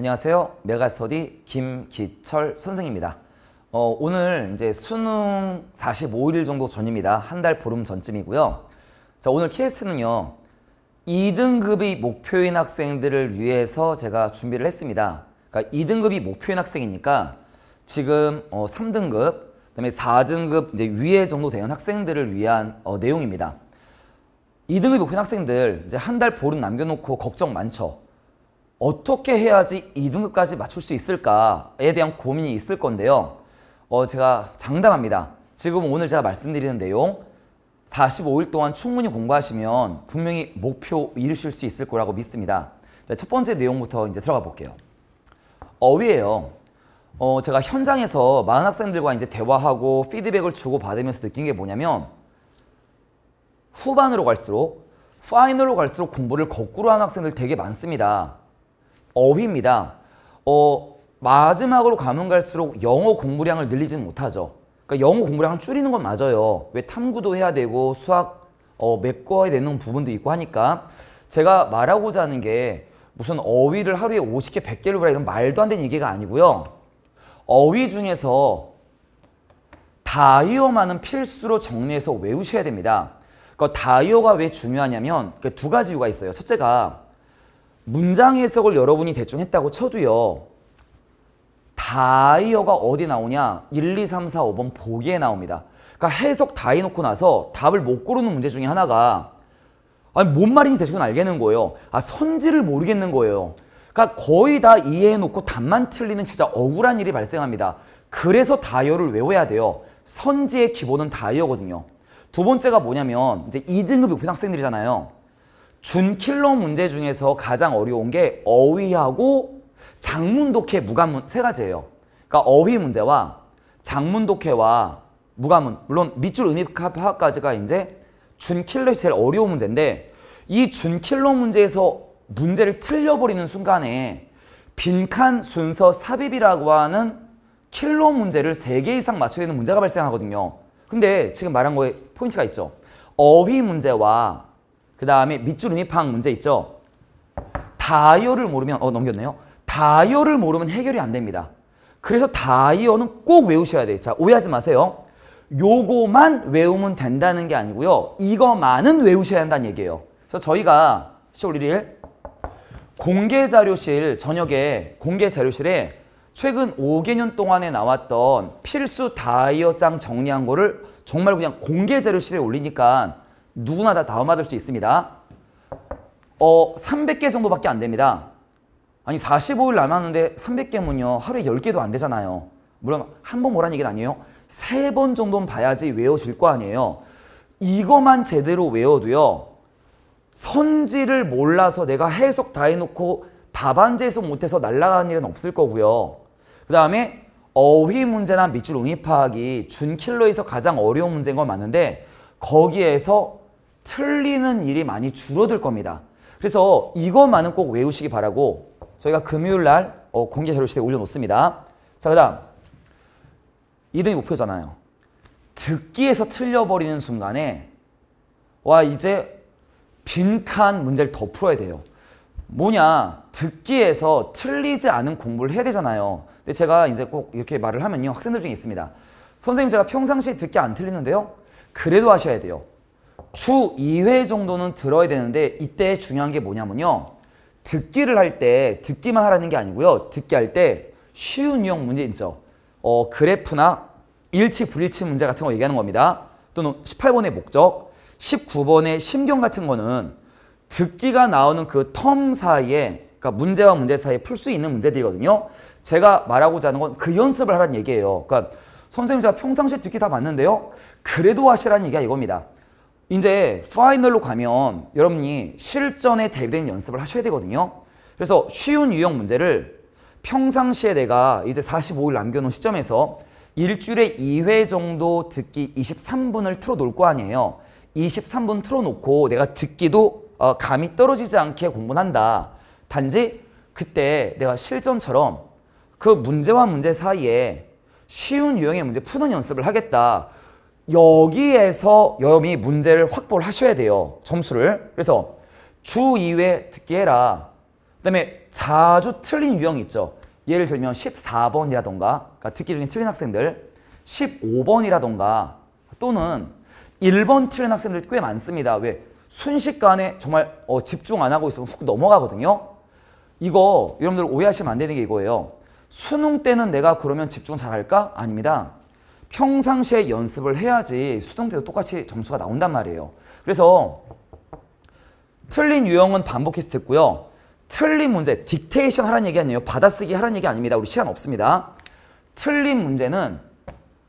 안녕하세요. 메가스터디 김기철 선생입니다. 어, 오늘 이제 수능 45일 정도 전입니다. 한 달 보름 전쯤이고요. 자, 오늘 케이스는요. 2등급이 목표인 학생들을 위해서 제가 준비를 했습니다. 그러니까 2등급이 목표인 학생이니까 지금 어, 3등급, 그다음에 4등급 이제 위에 정도 되는 학생들을 위한 어, 내용입니다. 2등급 목표인 학생들 이제 한 달 보름 남겨놓고 걱정 많죠. 어떻게 해야지 2등급까지 맞출 수 있을까에 대한 고민이 있을 건데요. 어, 제가 장담합니다. 지금 오늘 제가 말씀드리는 내용 45일 동안 충분히 공부하시면 분명히 목표 이루실 수 있을 거라고 믿습니다. 자, 첫 번째 내용부터 이제 들어가 볼게요. 어휘예요. 어, 제가 현장에서 많은 학생들과 이제 대화하고 피드백을 주고받으면서 느낀 게 뭐냐면 후반으로 갈수록 파이널로 갈수록 공부를 거꾸로 하는 학생들 되게 많습니다. 어휘입니다. 어, 마지막으로 가면 갈수록 영어 공부량을 늘리지는 못하죠. 그러니까 영어 공부량을 줄이는 건 맞아요. 왜 탐구도 해야 되고 수학 어, 메꿔야 되는 부분도 있고 하니까 제가 말하고자 하는 게 무슨 어휘를 하루에 50개, 100개를 보라 이런 말도 안 되는 얘기가 아니고요. 어휘 중에서 다이어만은 필수로 정리해서 외우셔야 됩니다. 그 다이어가 왜 중요하냐면 그 두 가지 이유가 있어요. 첫째가 문장 해석을 여러분이 대충 했다고 쳐도요. 다이어가 어디 나오냐? 1, 2, 3, 4, 5번 보기에 나옵니다. 그러니까 해석 다 해놓고 나서 답을 못 고르는 문제 중에 하나가 아니 뭔 말인지 대충 알겠는 거예요. 아 선지를 모르겠는 거예요. 그러니까 거의 다 이해해놓고 답만 틀리는 진짜 억울한 일이 발생합니다. 그래서 다이어를 외워야 돼요. 선지의 기본은 다이어거든요. 두 번째가 뭐냐면 이제 2등급 6편 학생들이잖아요. 준킬러 문제 중에서 가장 어려운 게 어휘하고 장문독해 무관문 세 가지예요. 그러니까 어휘 문제와 장문독해와 무관문 물론 밑줄 음입합까지가 이제 준킬러 제일 어려운 문제인데 이 준킬러 문제에서 문제를 틀려버리는 순간에 빈칸 순서 삽입이라고 하는 킬러 문제를 세 개 이상 맞춰야 되는 문제가 발생하거든요. 근데 지금 말한 거에 포인트가 있죠. 어휘 문제와 그 다음에 밑줄 음이팡 문제 있죠. 다이어를 모르면 어 넘겼네요. 다이어를 모르면 해결이 안 됩니다. 그래서 다이어는 꼭 외우셔야 돼요. 자 오해하지 마세요. 요거만 외우면 된다는 게 아니고요. 이거만은 외우셔야 한다는 얘기예요. 그래서 저희가 1월 1일 공개 자료실 저녁에 공개 자료실에 최근 5개년 동안에 나왔던 필수 다이어장 정리한 거를 정말 그냥 공개 자료실에 올리니까 누구나 다 다운받을 수 있습니다. 어, 300개 정도밖에 안 됩니다. 아니 45일 남았는데 300개면요. 하루에 10개도 안 되잖아요. 물론 한 번 뭐란 얘기는 아니에요. 세 번 정도는 봐야지 외워질 거 아니에요. 이것만 제대로 외워도요. 선지를 몰라서 내가 해석 다 해놓고 답안지 해석 못해서 날라가는 일은 없을 거고요. 그 다음에 어휘 문제나 밑줄 응입하기 준킬러에서 가장 어려운 문제인 건 맞는데 거기에서 틀리는 일이 많이 줄어들 겁니다. 그래서 이것만은 꼭 외우시기 바라고 저희가 금요일 날 어, 공개 자료실에 올려놓습니다. 자, 그 다음 2등이 목표잖아요. 듣기에서 틀려버리는 순간에 와 이제 빈칸 문제를 더 풀어야 돼요. 뭐냐 듣기에서 틀리지 않은 공부를 해야 되잖아요. 근데 제가 이제 꼭 이렇게 말을 하면요. 학생들 중에 있습니다. 선생님 제가 평상시에 듣기 안 틀리는데요. 그래도 하셔야 돼요. 주 2회 정도는 들어야 되는데 이때 중요한 게 뭐냐면요. 듣기를 할 때 듣기만 하라는 게 아니고요. 듣기 할 때 쉬운 유형 문제 있죠. 어, 그래프나 일치 불일치 문제 같은 거 얘기하는 겁니다. 또는 18번의 목적, 19번의 심경 같은 거는 듣기가 나오는 그 텀 사이에 그러니까 문제와 문제 사이에 풀 수 있는 문제들이거든요. 제가 말하고자 하는 건 그 연습을 하라는 얘기예요. 그러니까 선생님 제가 평상시에 듣기 다 봤는데요. 그래도 하시라는 얘기가 이겁니다. 이제 파이널로 가면 여러분이 실전에 대비된 연습을 하셔야 되거든요. 그래서 쉬운 유형 문제를 평상시에 내가 이제 45일 남겨놓은 시점에서 일주일에 2회 정도 듣기 23분을 틀어놓을 거 아니에요. 23분 틀어놓고 내가 듣기도 어, 감이 떨어지지 않게 공부 한다. 단지 그때 내가 실전처럼 그 문제와 문제 사이에 쉬운 유형의 문제 푸는 연습을 하겠다. 여기에서 여러분이 문제를 확보를 하셔야 돼요. 점수를. 그래서 주 2회 듣기 해라. 그 다음에 자주 틀린 유형 있죠. 예를 들면 14번이라던가 그러니까 듣기 중에 틀린 학생들 15번이라던가 또는 1번 틀린 학생들 꽤 많습니다. 왜? 순식간에 정말 어, 집중 안 하고 있으면 훅 넘어가거든요. 이거 여러분들 오해하시면 안 되는 게 이거예요. 수능 때는 내가 그러면 집중 잘 할까? 아닙니다. 평상시에 연습을 해야지 수능 때도 똑같이 점수가 나온단 말이에요. 그래서 틀린 유형은 반복해서 듣고요. 틀린 문제, 딕테이션 하라는 얘기 아니에요. 받아쓰기 하라는 얘기 아닙니다. 우리 시간 없습니다. 틀린 문제는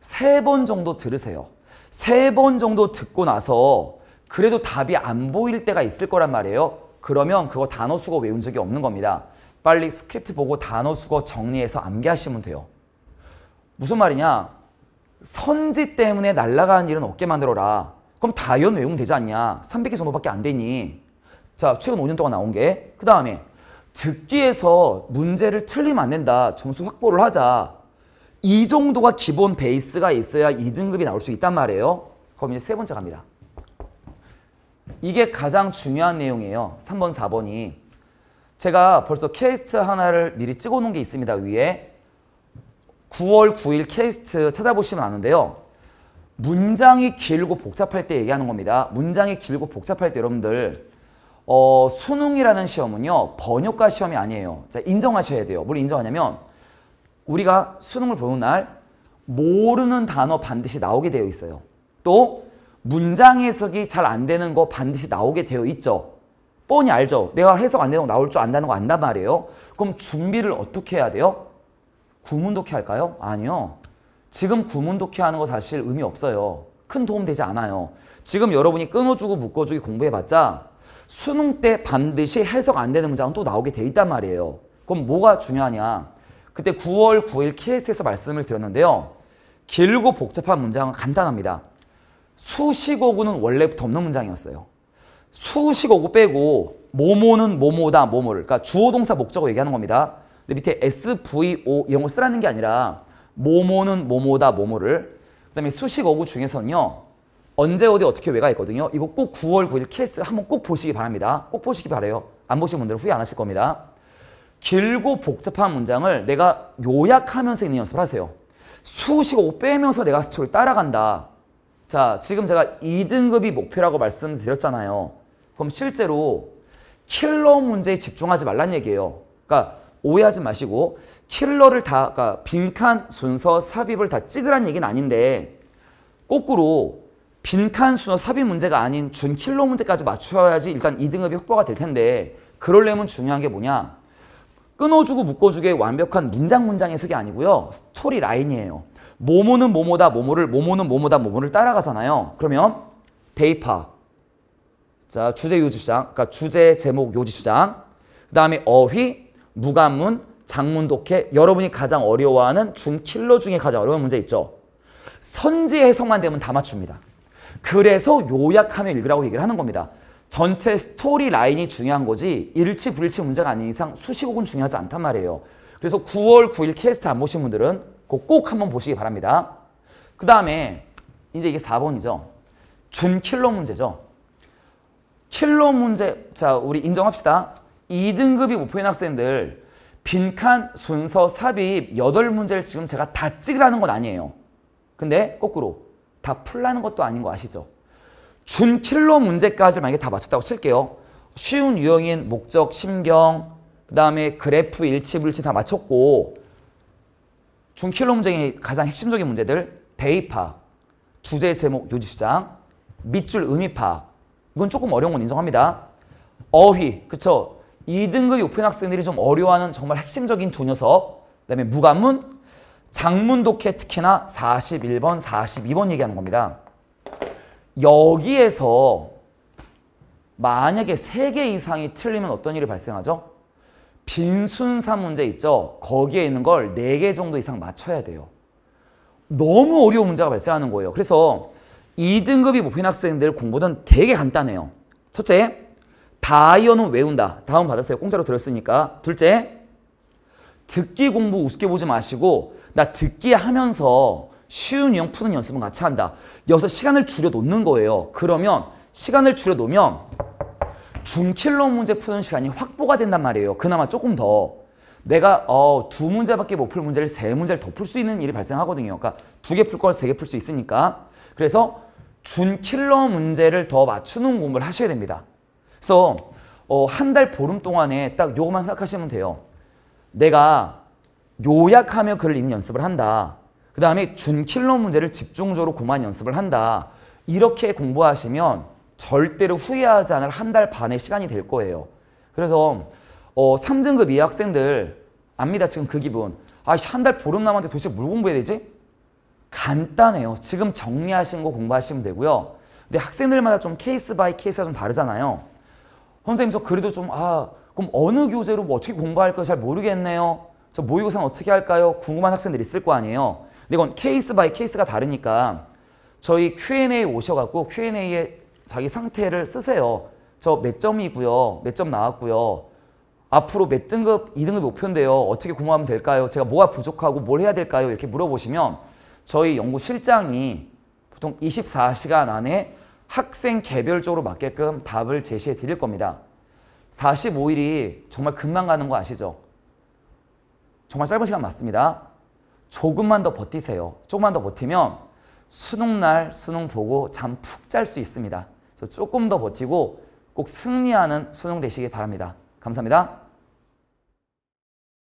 세 번 정도 들으세요. 세 번 정도 듣고 나서 그래도 답이 안 보일 때가 있을 거란 말이에요. 그러면 그거 단어 수거 외운 적이 없는 겁니다. 빨리 스크립트 보고 단어 수거 정리해서 암기하시면 돼요. 무슨 말이냐? 선지 때문에 날아가는 일은 없게 만들어라. 그럼 다연 외우면 되지 않냐. 300개 정도밖에 안 되니. 자, 최근 5년 동안 나온 게. 그 다음에 듣기에서 문제를 틀리면 안 된다. 점수 확보를 하자. 이 정도가 기본 베이스가 있어야 2등급이 나올 수 있단 말이에요. 그럼 이제 세 번째 갑니다. 이게 가장 중요한 내용이에요. 3번, 4번이. 제가 벌써 케이스트 하나를 미리 찍어 놓은 게 있습니다. 위에. 9월 9일 케이스트 찾아보시면 아는데요. 문장이 길고 복잡할 때 얘기하는 겁니다. 문장이 길고 복잡할 때 여러분들 어, 수능이라는 시험은요. 번역가 시험이 아니에요. 자, 인정하셔야 돼요. 뭘 인정하냐면 우리가 수능을 보는 날 모르는 단어 반드시 나오게 되어 있어요. 또 문장 해석이 잘 안 되는 거 반드시 나오게 되어 있죠. 뻔히 알죠. 내가 해석 안 되는 거 나올 줄 안다는 거 안단 말이에요. 그럼 준비를 어떻게 해야 돼요? 구문독해 할까요? 아니요. 지금 구문독해 하는 거 사실 의미 없어요. 큰 도움 되지 않아요. 지금 여러분이 끊어주고 묶어주기 공부해봤자 수능 때 반드시 해석 안 되는 문장은 또 나오게 돼 있단 말이에요. 그럼 뭐가 중요하냐. 그때 9월 9일 케이스에서 말씀을 드렸는데요. 길고 복잡한 문장은 간단합니다. 수식어구는 원래부터 없는 문장이었어요. 수식어구 빼고 모모는 모모다 모모를 그러니까 주어동사 목적어 얘기하는 겁니다. 근데 밑에 SVO 이런 거 쓰라는 게 아니라 모모는 모모다 모모를 그다음에 수식 어구 중에서는요 언제 어디 어떻게 왜가 있거든요. 이거 꼭 9월 9일 케이스 한번 꼭 보시기 바랍니다. 꼭 보시기 바래요. 안 보신 분들은 후회 안 하실 겁니다. 길고 복잡한 문장을 내가 요약하면서 있는 연습을 하세요. 수식 어구 빼면서 내가 스토리를 따라간다. 자, 지금 제가 2등급이 목표라고 말씀드렸잖아요. 그럼 실제로 킬러 문제에 집중하지 말란 얘기예요. 그러니까 오해하지 마시고 킬러를 다 그러니까 빈칸 순서 삽입을 다 찍으란 얘기는 아닌데 거꾸로 빈칸 순서 삽입 문제가 아닌 준 킬러 문제까지 맞춰야지 일단 2등급이 확보가 될 텐데 그럴려면 중요한 게 뭐냐 끊어주고 묶어주기 완벽한 문장 문장 해석이 아니고요 스토리 라인이에요 모모는 모모다 모모를 모모는 모모다 모모를 따라가잖아요 그러면 데이파 자 주제 요지 주장 그러니까 주제 제목 요지 주장 그 다음에 어휘 무관문, 장문독해 여러분이 가장 어려워하는 중킬러 중에 가장 어려운 문제 있죠. 선지 해석만 되면 다 맞춥니다. 그래서 요약하며 읽으라고 얘기를 하는 겁니다. 전체 스토리 라인이 중요한 거지 일치 불일치 문제가 아닌 이상 수식 혹은 중요하지 않단 말이에요. 그래서 9월 9일 캐스트 안 보신 분들은 꼭 한번 보시기 바랍니다. 그 다음에 이제 이게 4번이죠. 준 킬러 문제죠. 킬러 문제 자 우리 인정합시다. 2등급이 목표인 학생들 빈칸, 순서, 삽입 8문제를 지금 제가 다 찍으라는 건 아니에요. 근데 거꾸로 다 풀라는 것도 아닌 거 아시죠? 준킬로 문제까지 만약에 다 맞췄다고 칠게요. 쉬운 유형인 목적, 심경, 그 다음에 그래프, 일치, 불치 다 맞췄고 준킬로 문제의 가장 핵심적인 문제들 베이 파악, 주제, 제목, 요지, 수장 밑줄, 의미 파악 이건 조금 어려운 건 인정합니다. 어휘, 그쵸? 2등급 요편 학생들이 좀 어려워하는 정말 핵심적인 두 녀석 그 다음에 무관문 장문 독해 특히나 41번 42번 얘기하는 겁니다 여기에서 만약에 3개 이상이 틀리면 어떤 일이 발생하죠? 빈순사 문제 있죠? 거기에 있는 걸 4개 정도 이상 맞춰야 돼요 너무 어려운 문제가 발생하는 거예요 그래서 2등급이 목표인 학생들 공부는 되게 간단해요 첫째 다이어는 외운다. 다음 받았어요. 공짜로 들었으니까. 둘째, 듣기 공부 우습게 보지 마시고 나 듣기 하면서 쉬운 유형 푸는 연습은 같이 한다. 여기서 시간을 줄여놓는 거예요. 그러면 시간을 줄여놓으면 중킬러 문제 푸는 시간이 확보가 된단 말이에요. 그나마 조금 더. 내가 어, 두 문제밖에 못 풀 문제를 세 문제를 더 풀 수 있는 일이 발생하거든요. 그러니까 두 개 풀 걸 세 개 풀 수 있으니까. 그래서 준킬러 문제를 더 맞추는 공부를 하셔야 됩니다. 그래서 어, 한 달 보름 동안에 딱 요것만 생각하시면 돼요. 내가 요약하며 글을 읽는 연습을 한다. 그 다음에 준킬러 문제를 집중적으로 고만 연습을 한다. 이렇게 공부하시면 절대로 후회하지 않을 한 달 반의 시간이 될 거예요. 그래서 어, 3등급 이 학생들 압니다. 지금 그 기분. 아, 한 달 보름 남았는데 도대체 뭘 공부해야 되지? 간단해요. 지금 정리하신 거 공부하시면 되고요. 근데 학생들마다 좀 케이스 바이 케이스가 좀 다르잖아요. 선생님 저 그래도 좀 아 그럼 어느 교재로 뭐 어떻게 공부할까잘 모르겠네요. 저 모의고사는 어떻게 할까요? 궁금한 학생들 이 있을 거 아니에요. 근데 이건 케이스 바이 케이스가 다르니까 저희 Q&A 오셔갖고 Q&A에 자기 상태를 쓰세요. 저 몇 점이고요. 몇 점 나왔고요. 앞으로 몇 등급, 2등급 목표인데요. 어떻게 공부하면 될까요? 제가 뭐가 부족하고 뭘 해야 될까요? 이렇게 물어보시면 저희 연구 실장이 보통 24시간 안에 학생 개별적으로 맞게끔 답을 제시해 드릴 겁니다. 45일이 정말 금방 가는 거 아시죠? 정말 짧은 시간 맞습니다. 조금만 더 버티세요. 조금만 더 버티면 수능날 수능 보고 잠 푹 잘 수 있습니다. 조금 더 버티고 꼭 승리하는 수능 되시길 바랍니다. 감사합니다.